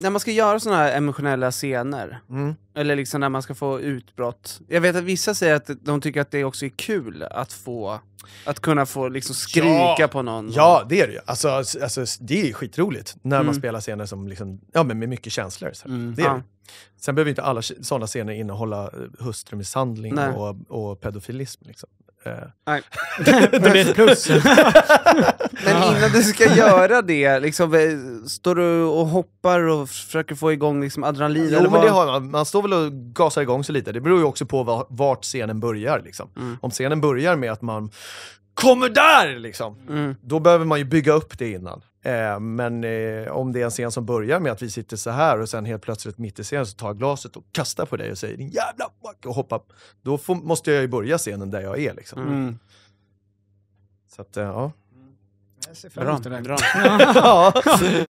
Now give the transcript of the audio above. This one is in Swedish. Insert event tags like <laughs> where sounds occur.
när man ska göra sådana här emotionella scener, mm. eller liksom när man ska få utbrott. Jag vet att vissa säger att de tycker att det också är kul att få att kunna få liksom skrika ja. på någon. Ja, det är det ju. Alltså, alltså, det är skitroligt när mm. man spelar scener som liksom, ja, men med mycket känslor. Så. Mm. Det är ja. det. Sen behöver inte alla sådana scener innehålla eh, hustrumisshandling och, och, pedofilism. Liksom. Nej. <laughs> det plus. <laughs> Men innan du ska göra det, liksom, eh, står du och hoppar och försöker få igång liksom adrenalin? Jo, eller men det har man. Man står väl och gasar igång sig lite. Det beror ju också på vart scenen börjar. Liksom. Mm. Om scenen börjar med att man kommer där! Liksom, mm. Då behöver man ju bygga upp det innan. Eh, men eh, om det är en scen som börjar med att vi sitter så här och sen helt plötsligt mitt i scenen så tar jag glaset och kastar på dig och säger din jävla fuck och hoppar. Då får, måste jag ju börja scenen där jag är liksom. Mm. Så att, eh, ja. Mm. Jag ser fram emot det där. Bra. <laughs> <laughs> ja.